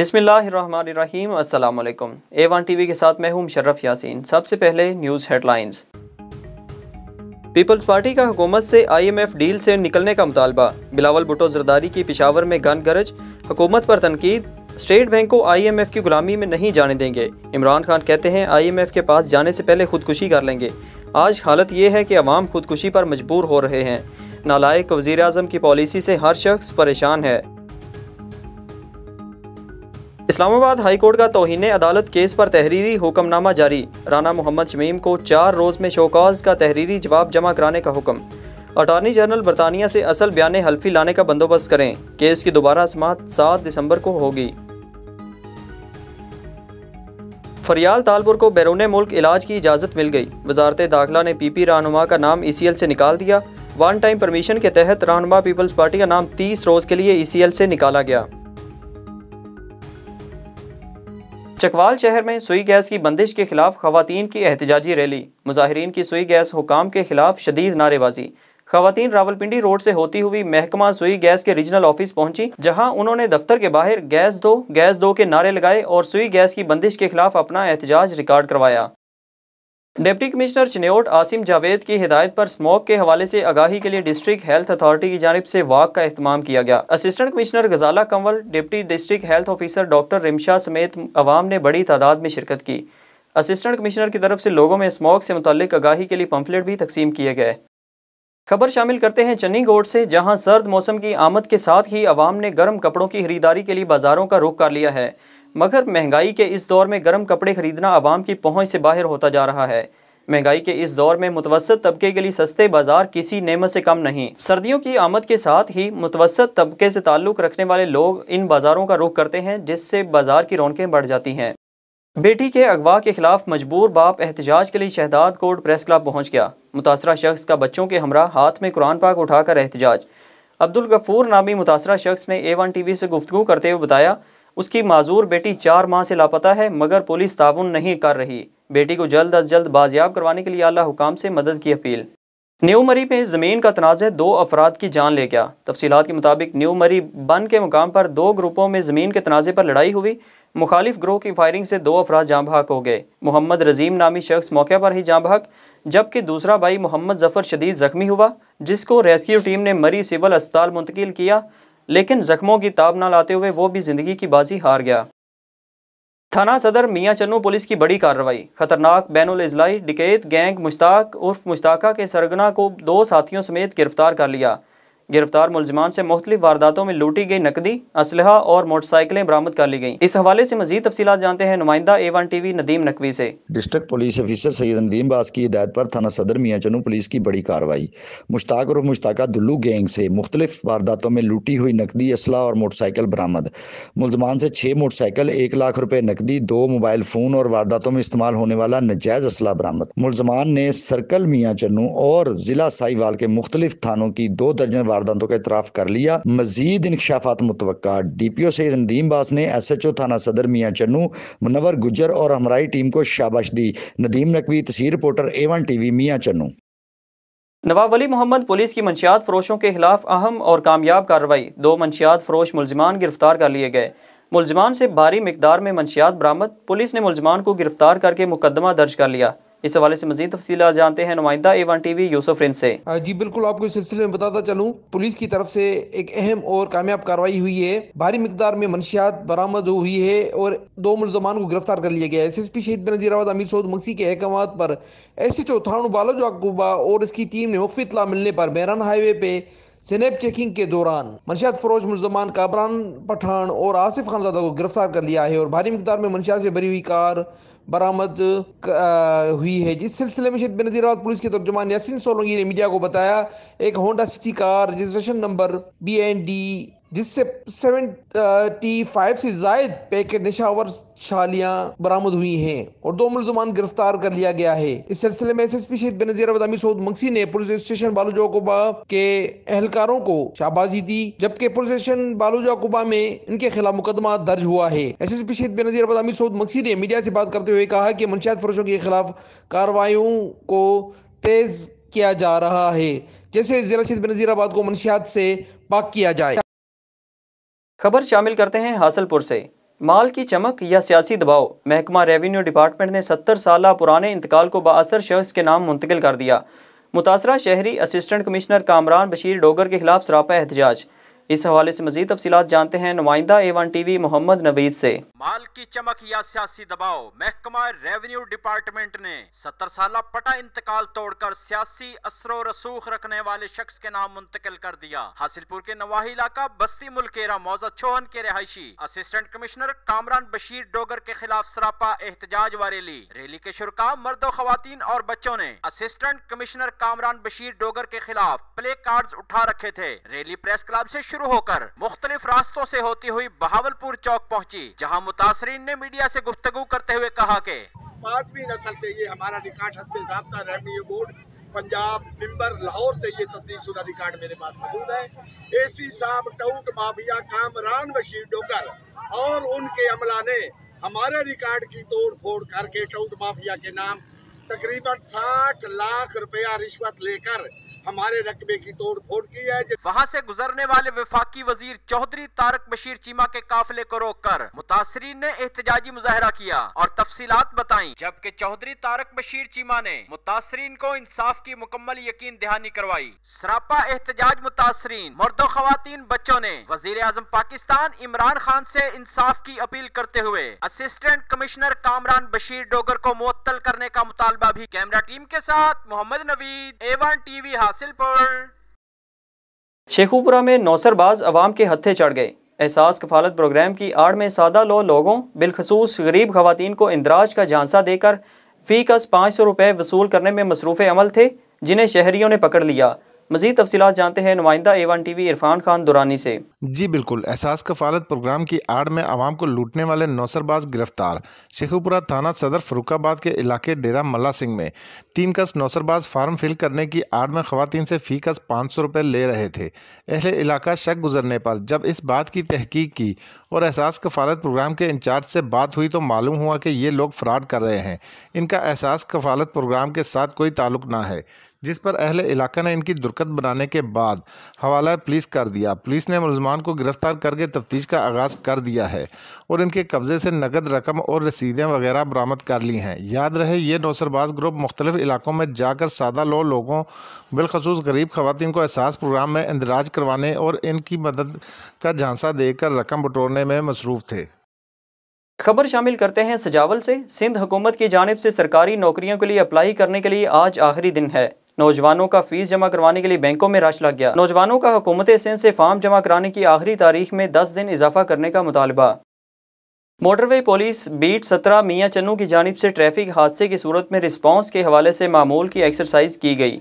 बिसमीम अल्लाम ए one T के साथ मैं हूं मुशर्रफ यासीन सबसे पहले न्यूज़ हेडलाइंस पीपल्स पार्टी का हुकूमत से आईएमएफ डील से निकलने का मुतालबा बिलावल भुटो जरदारी की पिशावर में गन गरज हुकूमत पर तनकीद स्टेट बैंक को आईएमएफ की गुलामी में नहीं जाने देंगे इमरान खान कहते हैं एफ के पास जाने से पहले खुदकुशी कर लेंगे आज हालत ये है कि अवाम खुदकुशी पर मजबूर हो रहे हैं नालायक वजीर अजम की पॉलिसी से हर शख्स परेशान है इस्लामाबाद हाई कोर्ट का तोहन अदालत केस पर तहरीरी हुक्मनामा जारी राना मोहम्मद शमीम को चार रोज़ में शोकाज का तहरीरी जवाब जमा कराने का हुक्म अटार्नी जनरल बरतानिया से असल बयान हल्फी लाने का बंदोबस्त करें केस की दोबारा समात सात दिसंबर को होगी फरियाल तालपुर को बैरून मुल्क इलाज की इजाज़त मिल गई वजारत दाखिला ने पी पी रहनुमा का नाम ई सी एल से निकाल दिया वन टाइम परमिशन के तहत रहनुमा पीपल्स पार्टी का नाम तीस रोज़ के लिए ई सी एल से निकाला गया चकवाल शहर में सुई गैस की बंदिश के खिलाफ खातन की एहतजाजी रैली मुजाहरीन की सुई गैस हुकाम के खिलाफ शदीद नारेबाजी खातन रावलपिंडी रोड से होती हुई महकमा सुई गैस के रीजनल ऑफिस पहुंची जहां उन्होंने दफ्तर के बाहर गैस दो गैस दो के नारे लगाए और सुई गैस की बंदिश के खिलाफ अपना एहतजाज रिकॉर्ड करवाया डिप्टी कमिश्नर चनेट आसिम जावेद की हिदायत पर स्मोक के हवाले से आगाही के लिए डिस्ट्रिक्ट हेल्थ अथॉरिटी की जानब से वाक का अहतमाम किया गया assistant commissioner Ghazala Kanwal deputy district health officer doctor Rimsha समेत अवाम ने बड़ी तादाद में शिरकत की असिस्टेंट कमिश्नर की तरफ से लोगों में स्मोक से मुतलिक आगाही के लिए पम्फलेट भी तकसीम किए गए खबर शामिल करते हैं चन्नी गोड से जहाँ सर्द मौसम की आमद के साथ ही अवाम ने गर्म कपड़ों की खरीदारी के लिए बाजारों का रुख कर लिया है मगर महंगाई के इस दौर में गर्म कपड़े खरीदना आवाम की पहुँच से बाहर होता जा रहा है महंगाई के इस दौर में मुतवसत तबके के लिए सस्ते बाजार किसी नेमत से कम नहीं सर्दियों की आमद के साथ ही मुतवसत तबके से ताल्लुक़ रखने वाले लोग इन बाज़ारों का रुख करते हैं जिससे बाजार की रौनकें बढ़ जाती हैं बेटी के अगवा के खिलाफ मजबूर बाप एहतजाज के लिए शहदाद कोर्ट प्रेस क्लब पहुंच गया मुतासरा शख्स का बच्चों के हमरा हाथ में कुरान पाक उठाकर एहतजाज अब्दुल गफूर नामी मुतासरा शख्स ने ए वन टी वी से गुफ्तु करते हुए बताया उसकी माजूर बेटी चार माह से लापता है मगर पुलिस ताउन नहीं कर रही बेटी को जल्द अज जल्द बाजियाब करवाने के लिए अला हुकाम से मदद की अपील न्यू मरी में ज़मीन का तनाज़ दो अफराद की जान ले गया तफसीत के मुताबिक न्यू मरी बन के मुकाम पर दो ग्रुपों में ज़मीन के तनाज़े पर लड़ाई हुई मुखालिफ ग्रोह की फायरिंग से दो अफराद जाँ बहक हो गए मोहम्मद रजीम नामी शख्स मौके पर ही जाँ बहक जबकि दूसरा भाई मोहम्मद जफ़र शदीद ज़ख्मी हुआ जिसको रेस्क्यू टीम ने मरी सिविल अस्पताल मुंतकिल किया लेकिन जख्मों की ताब ना लाते हुए वो भी जिंदगी की बाजी हार गया थाना सदर मियाँ चन्नू पुलिस की बड़ी कार्रवाई खतरनाक बैन अजलाई डिकेत गैंग मुश्ताक उर्फ मुश्ताका के सरगना को दो साथियों समेत गिरफ्तार कर लिया गिरफ्तार मुलजमान से मुख्तलि वारदातों में लूटी गई नकदी असलहा और मोटरसाइकिलें बरामद कर ली गई इस हवाले से मजीद तफसी जानते हैं नुमाइंदा A one T V Nadeem Naqvi से district police officer Syed Nadeem बास की हिदायत पर थाना सदर मियाँ चनू पुलिस की बड़ी कार्रवाई मुश्ताक और मुश्ताका दुल्लू गैंग से मुख्तलिफ वारदातों में लूटी हुई नकदी असलाह और मोटरसाइकिल बरामद मुलजमान से छः मोटरसाइकिल एक लाख रुपये नकदी दो मोबाइल फ़ोन और वारदातों में इस्तेमाल होने वाला नजायज़ असलाह बरामद मुलजमान ने सर्कल मियाँ चनू और ज़िला साहिवाल के मुख्तलिफ थानों की दो दर्जन वारदातों का इतराफ कर लिया मजीद इंकशाफात मुतव D P O Syed Nadeem बास ने एस एच ओ थाना सदर मियाँ चन्नू मुनवर गुजर और हमराई टीम को शाबाश दी नदीम नकवी तस्वीर reporter A one T V Mian Channu Nawab Wali Mohammad police की मंशियात फरोशों के खिलाफ अहम और कामयाब कार्रवाई दो मंशियात फरोश मुलजमान गिरफ्तार कर लिए गए मुलजमान से भारी मकदार में मंशियात बरामद पुलिस ने मुलजमान को गिरफ्तार करके मुकदमा दर्ज कर लिया इस हवाले से मजीद तफसी जानते हैं नुमाइंदा A one T V Yousuf Rind से जी बिल्कुल आपको इस सिलसिले में बताता चलूँ पुलिस की तरफ से एक अहम और कामयाब कार्रवाई हुई है भारी मकदार में मनशियात बरामद हुई है और दो मुलजमान को गिरफ्तार कर लिया गया है एस एस पी शहीद नजीर अमीर सऊद मक्सी के अहकाम पर एस एच ओ और इसकी टीम ने मुख्य इतला मिलने पर मेहरान हाईवे पे स्नैप चेकिंग के दौरान मनशात फरोज मुलजमान काबरान पठान और आसिफ खानजादा को गिरफ्तार कर लिया है और भारी मकदार में मनशात से भरी हुई कार बरामद हुई है जिस सिलसिले में शहीद बेनजीराबाद पुलिस के तर्जुमान यासिन सोलंगी ने मीडिया को बताया एक Honda City car registration number B N D जिससे फाइव से जायद पैकेट नशावर छालियां बरामद हुई हैं और दो मुलजमान गिरफ्तार कर लिया गया है इस सिलसिले में एस एस पी शहीद बेनजीर बदामी सऊद मंगसी ने पुलिस स्टेशन जाकुबा के एहलकारों को शाबाजी दी जबकि पुलिस स्टेशन जाकुबा में इनके खिलाफ मुकदमा दर्ज हुआ है एस एस पी शहीद बेनजीर बदामी सऊद मंगसी ने मीडिया से बात करते हुए कहा कि मनशात फरोशों के खिलाफ कार्रवाई को तेज किया जा रहा है जैसे जिला शहीद बेनजीराबाद को मनशियात से पाक किया जाए खबर शामिल करते हैं हासलपुर से माल की चमक या सियासी दबाव महकमा रेवेन्यू डिपार्टमेंट ने सत्तर साल पुराने इंतकाल को बासर शख्स के नाम मुंतकिल कर दिया मुतासरा शहरी असिस्टेंट कमिश्नर कामरान बशीर डोगर के खिलाफ सरापा एहतजाज इस हवाले से मजीद तफसी जानते हैं नुमाइंदा A one T V Mohammad Naveed से माल की चमक या सियासी दबाव महकमा रेवन्यू डिपार्टमेंट ने सत्तर साल पटा इंतकाल तोड़कर सियासी असर रसूख रखने वाले शख्स के नाम मुंतकिल कर दिया हासिलपुर के नवाही इलाका बस्ती मुल्केरा मौजा छोहन के रिहायशी असिस्टेंट कमिश्नर कामरान बशीर डोगर के खिलाफ सरापा एहतजाज व रैली रैली के शुरा मर्दो खातन और बच्चों ने असिस्टेंट कमिश्नर कामरान बशीर डोगर के खिलाफ प्ले कार्ड उठा रखे थे रैली प्रेस क्लब ऐसी शुरू होकर मुख्तलिफ रास्तों से होती हुई बहावलपुर चौक पहुंची जहां मुतासरीन ने मीडिया से गुफ्तगु करते हुए कहा कि पांचवी नस्ल से ये हमारा रिकॉर्ड हद बोर्ड पंजाब मिंबर लाहौर से ये तस्दीक शुदा रिकॉर्ड मेरे पास मौजूद है एसी साहब टाउट माफिया कामरान बशीर डोगर और उनके अमला ने हमारे रिकॉर्ड की तोड़ फोड़ करके टाउट माफिया के नाम तकरीबन साठ लाख रुपया रिश्वत लेकर हमारे रकबे की तोड़ फोड़ की है वहाँ ऐसी गुजरने वाले विफाकी वजीर चौधरी तारक बशीर चीमा के काफिले को रोक कर मुतासरी ने एहतजाजी मुजाहरा किया और तफसीलात बताई जबकि चौधरी तारक बशीर चीमा ने मुतासरीन को इंसाफ की मुकम्मल यकीन दहानी करवाई सरापा एहतजाज मुतासरीन मर्दो खातन बच्चों ने वजीर आजम पाकिस्तान इमरान खान ऐसी इंसाफ की अपील करते हुए असिस्टेंट कमिश्नर कामरान बशीर डोगर को मुअत्तल करने का मुतालबा भी कैमरा टीम के साथ मोहम्मद नवीद एवन टीवी हाँ हासिलपुर शेखुपुरा में नौसरबाज अवाम के हत्थे चढ़ गए एहसास कफालत प्रोग्राम की आड़ में सादा लो लोगों बिलखसूस गरीब खातन को इंदराज का झांसा देकर फ़ी कस पाँच सौ रुपये वसूल करने में मसरूफ़ अमल थे जिन्हें शहरीों ने पकड़ लिया मजीद तफसी जानते हैं नुमाइंदा A one T V Irfan Khan Durrani से जी बिल्कुल एहसास कफालत प्रोग्राम की आड़ में आवाम को लूटने वाले नौसरबाज गिरफ्तार शेखुपुरा थाना सदर फरुखाबाद के इलाके डेरा मल्ला सिंह में तीन कस नौसरबाज फार्म फिल करने की आड़ में खातन से फ़ी कस पाँच सौ रुपये ले रहे थे ऐसे इलाका शक गुजरने पर जब इस बात की तहकीक की और एहसास कफालत प्रोग्राम के इंचार्ज से बात हुई तो मालूम हुआ कि ये लोग फ्रॉड कर रहे हैं इनका एहसास कफालत प्रोग्राम के साथ कोई ताल्लुक ना है जिस पर अहल इलाका ने इनकी दुरकत बनाने के बाद हवाला पुलिस कर दिया पुलिस ने मुलजमान को गिरफ्तार करके तफ्तीश का आगाज़ कर दिया है और इनके कब्ज़े से नकद रकम और रसीदें वगैरह बरामद कर ली हैं याद रहे ये नौसरबाज ग्रुप मुख्तलिफ इलाकों में जाकर सादा लो लोगों बिलखसूस गरीब खवतिन को एहसास प्रोग्राम में इंदराज करवाने और इनकी मदद का झांसा देकर रकम बटोरने में मसरूफ़ थे खबर शामिल करते हैं सजावल से सिंध हुकूमत की जानब से सरकारी नौकरियों के लिए अप्लाई करने के लिए आज आखिरी दिन है नौजवानों का फीस जमा करवाने के लिए बैंकों में रश लग गया नौजवानों का हुकूमत सिंह से फार्म जमा कराने की आखिरी तारीख में दस दिन इजाफा करने का मुतालबा मोटरवे पुलिस बीट सत्रह मियाँ चन्नू की जानब से ट्रैफिक हादसे की सूरत में रिस्पांस के हवाले से मामूल की एक्सरसाइज की गई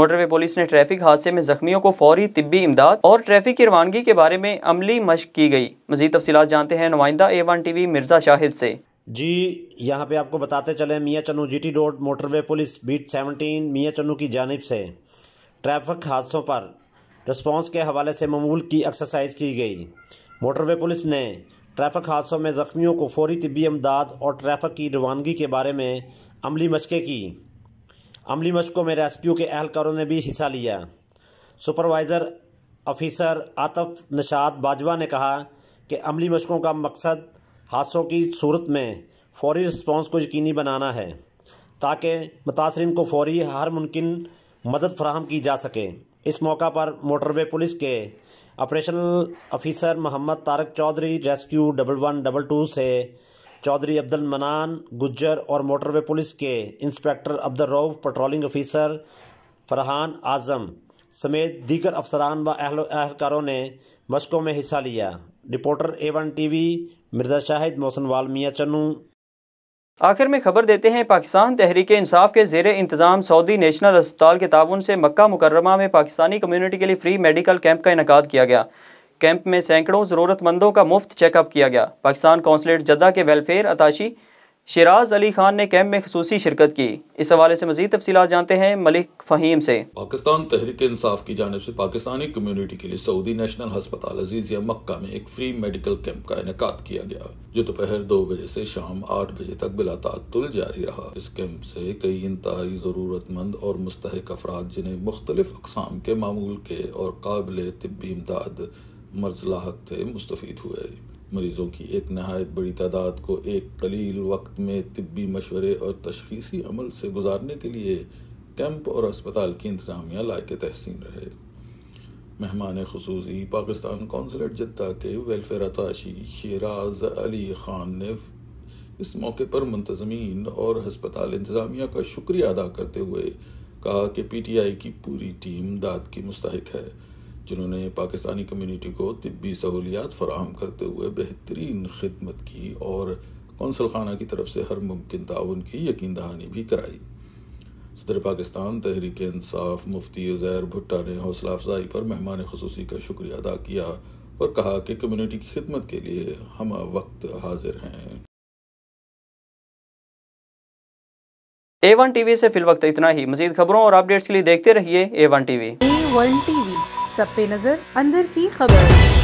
मोटरवे पुलिस ने ट्रैफिक हादसे में जख्मियों को फौरी तिबी इमदाद और ट्रैफिक की रवानगी के बारे में अमली मश की गई मजीद तफसी जानते हैं नुमाइंदा A one T V Mirza Shahid से जी यहाँ पे आपको बताते चले Mian Channu T road motorway police beat seventeen Mian Channu की जानब से ट्रैफिक हादसों पर रिस्पांस के हवाले से ममूल की एक्सरसाइज की गई मोटरवे पुलिस ने ट्रैफिक हादसों में ज़ख्मियों को फौरी तबी इमदाद और ट्रैफिक की रवानगी के बारे में अमली मशक़ें की अमली मशक़ों में रेस्क्यू के अहलकारों ने भी हिस्सा लिया सुपरवाइज़र ऑफिसर आतफ नशाद बाजवा ने कहा कि अमली मशक़ों का मकसद हादसों की सूरत में फौरी रिस्पांस को यकीनी बनाना है ताकि मुतासरीन को फौरी हर मुमकिन मदद फराहम की जा सके इस मौका पर मोटरवे पुलिस के operational officer Mohammad Tariq Chaudhry rescue double one double two से चौधरी अब्दुल मनान गुज्जर और मोटरवे पुलिस के inspector Abdul Rauf patrolling officer Farhan Azam समेत दीगर अफसरान व अहलकारों ने मशकों में हिस्सा लिया reporter A one T V Mirza Shahid Mohsin वालमिया चन्नू आखिर में खबर देते हैं पाकिस्तान तहरीक इंसाफ के जेर इंतज़ाम सऊदी नेशनल अस्पताल के ताउन से मक्का मुकरमा में पाकिस्तानी कम्यूनिटी के लिए फ्री मेडिकल कैंप का इनका किया गया कैंप में सैकड़ों ज़रूरतमंदों का मुफ्त चेकअप किया गया पाकिस्तान कौंसलेट जद्दा के वेलफेयर अताशी शराज अली खान ने कैंप में खसूस शिरकत की इस हवाले से मजीद तफसी जानते हैं मलिक फहीम से पाकिस्तान तहरीक इंसाफ की जानब से पाकिस्तानी कम्युनिटी के लिए सऊदी नेशनल अस्पताल अजीजिया मक्का में एक फ्री मेडिकल कैंप का इनका किया गया जो दोपहर दो बजे से शाम आठ बजे तक बिला तातुल जारी रहा इस कैंप से कई इंतहाई ज़रूरतमंद और मुस्तक अफराद जिन्हें मुख्तलिफ अकसाम के मामूल के और काबिल तबी इमदाद मर्ज लाक थे मुस्तफ़ हुए मरीजों की एक नहायत बड़ी तादाद को एक कलील वक्त में तिब्बी मशवरे और तशखीसी अमल से गुजारने के लिए कैंप और अस्पताल की इंतज़ामिया के तहसीन रहे मेहमान खसूसी पाकिस्तान कौंसलेट जद्दा के वेलफेयर अताशी शराज अली ख़ान ने इस मौके पर मुंतजमीन और हस्पताल इंतज़ामिया का शुक्रिया अदा करते हुए कहा कि पी टी आई की पूरी टीम दाद की मुस्तक है जिन्होंने पाकिस्तानी कम्युनिटी को तबी सहूलियात फराहम करते हुए बेहतरीन खदमत की और कौंसल खाना की तरफ से हर मुमकिन ताउन की यकीन दहानी भी कराई सदर पाकिस्तान तहरीक इंसाफ मुफ्ती जैर भुट्टा ने हौसला अफजाई पर मेहमान खसूसी का शुक्रिया अदा किया और कहा कि कम्युनिटी की खिदमत के लिए हम वक्त हाजिर हैं ए वन टीवी से फिलवक्त इतना ही मजीद खबरों और अपडेट्स के लिए देखते रहिए A one V A one TV सब पे नजर अंदर की खबर